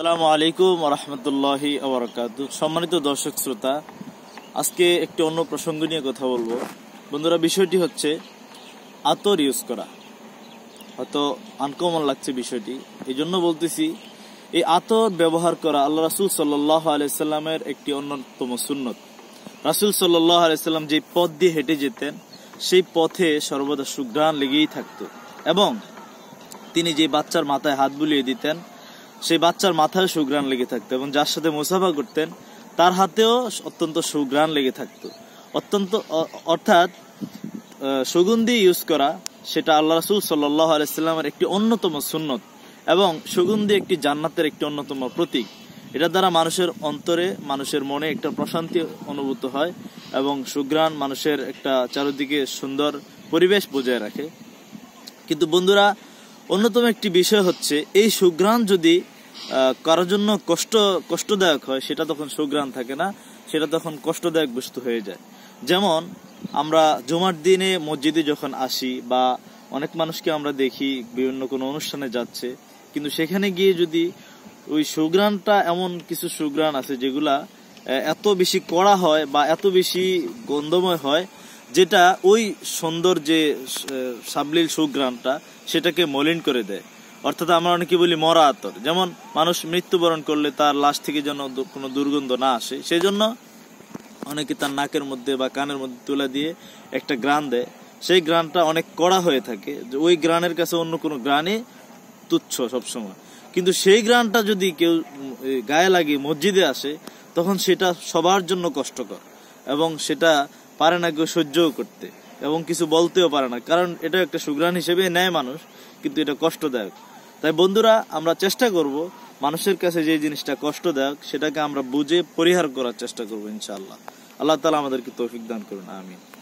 সালামু আলাইকুম রহমতুল্লাহি আবরকাত সম্মানিত দর্শক শ্রোতা আজকে একটি অন্য প্রসঙ্গ নিয়ে কথা বলবো বন্ধুরা বিষয়টি হচ্ছে আতর ইউজ করা হয়তো আনকমন লাগছে বিষয়টি এই জন্য বলতেছি এই আতর ব্যবহার করা আল্লাহ রাসুল সাল্লাহ আলাইসাল্লামের একটি অন্যতম সুন্নত রাসুল সাল্লাহ আলাইসাল্লাম যে পথ দিয়ে হেঁটে যেতেন সেই পথে সর্বদা সুঘ্রাণ লেগেই থাকতো এবং তিনি যে বাচ্চার মাথায় হাত বুলিয়ে দিতেন সেই বাচ্চার মাথায় সুগ্রাণ লেগে থাকতো এবং যার সাথে মুসাফা করতেন তার হাতেও অত্যন্ত সুগ্রাণ লেগে থাকতো অত্যন্ত অর্থাৎ সুগন্ধি ইউজ করা সেটা আল্লাহ রসুল সাল্লাহ আলাইস্লামের একটি অন্যতম সুন্নত এবং সুগন্ধি একটি জান্নাতের একটি অন্যতম প্রতীক এটা দ্বারা মানুষের অন্তরে মানুষের মনে একটা প্রশান্তি অনুভূত হয় এবং সুগ্রাণ মানুষের একটা চারিদিকে সুন্দর পরিবেশ বজায় রাখে কিন্তু বন্ধুরা অন্যতম একটি বিষয় হচ্ছে এই সুগ্রাণ যদি কারোর জন্য কষ্ট কষ্টদায়ক হয় সেটা তখন সুগ্রাণ থাকে না সেটা তখন কষ্টদায়ক বস্তু হয়ে যায় যেমন আমরা জুমার দিনে মসজিদে যখন আসি বা অনেক মানুষকে আমরা দেখি বিভিন্ন কোনো অনুষ্ঠানে যাচ্ছে কিন্তু সেখানে গিয়ে যদি ওই সুগ্রাণটা এমন কিছু সুগ্রাণ আছে যেগুলা এত বেশি কড়া হয় বা এত বেশি গন্ধময় হয় যেটা ওই সুন্দর যে সাবলীল সুগ্রামটা সেটাকে মলিন করে দেয় অর্থাৎ আমরা অনেকে বলি মরা আতর যেমন মানুষ মৃত্যুবরণ করলে তার লাশ থেকে যেন কোনো দুর্গন্ধ না আসে সেই জন্য অনেকে তার নাকের মধ্যে বা কানের মধ্যে তুলে দিয়ে একটা গ্রান দেয় সেই গ্রানটা অনেক কড়া হয়ে থাকে ওই গ্রানের কাছে অন্য কোনো গ্রানে তুচ্ছ সবসময় কিন্তু সেই গ্রানটা যদি কেউ গায়ে লাগিয়ে মসজিদে আসে তখন সেটা সবার জন্য কষ্টকর এবং সেটা পারে না কেউ সহ্যও করতে এবং কিছু বলতেও পারে না কারণ এটা একটা সুগ্রাণ হিসেবে নেয় মানুষ কিন্তু এটা কষ্টদায়ক তাই বন্ধুরা আমরা চেষ্টা করব মানুষের কাছে যে জিনিসটা কষ্টদায়ক সেটাকে আমরা বুঝে পরিহার করার চেষ্টা করবো ইনশাআল্লাহ আল্লাহ তালা আমাদেরকে তৌফিক দান করুন আমি